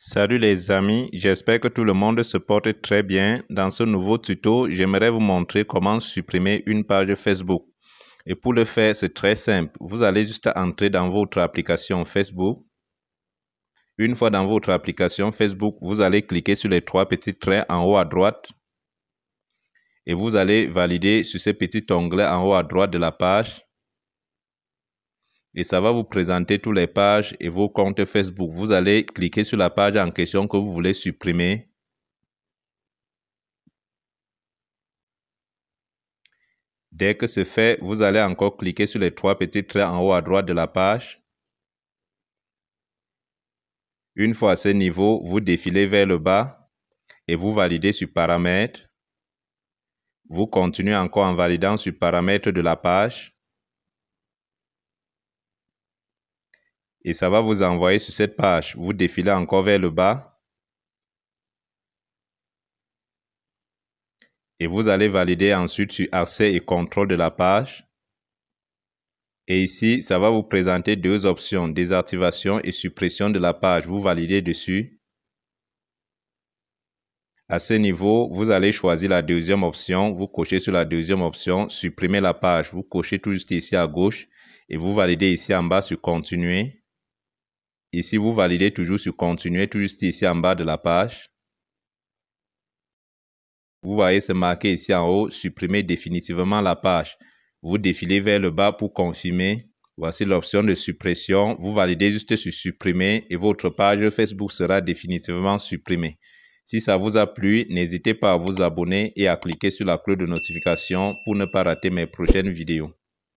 Salut les amis, j'espère que tout le monde se porte très bien. Dans ce nouveau tuto, j'aimerais vous montrer comment supprimer une page Facebook. Et pour le faire, c'est très simple. Vous allez juste entrer dans votre application Facebook. Une fois dans votre application Facebook, vous allez cliquer sur les trois petits traits en haut à droite. Et vous allez valider sur ce petit onglet en haut à droite de la page et ça va vous présenter toutes les pages et vos comptes Facebook. Vous allez cliquer sur la page en question que vous voulez supprimer. Dès que c'est fait, vous allez encore cliquer sur les trois petits traits en haut à droite de la page. Une fois à ce niveau, vous défilez vers le bas et vous validez sur Paramètres. Vous continuez encore en validant sur Paramètres de la page. et ça va vous envoyer sur cette page. Vous défilez encore vers le bas et vous allez valider ensuite sur accès et contrôle de la page. Et ici, ça va vous présenter deux options, désactivation et suppression de la page. Vous validez dessus. À ce niveau, vous allez choisir la deuxième option. Vous cochez sur la deuxième option, supprimer la page. Vous cochez tout juste ici à gauche et vous validez ici en bas sur continuer. Ici, vous validez toujours sur continuer, tout juste ici en bas de la page. Vous voyez, ce marqué ici en haut, supprimer définitivement la page. Vous défilez vers le bas pour confirmer. Voici l'option de suppression. Vous validez juste sur supprimer et votre page Facebook sera définitivement supprimée. Si ça vous a plu, n'hésitez pas à vous abonner et à cliquer sur la cloche de notification pour ne pas rater mes prochaines vidéos.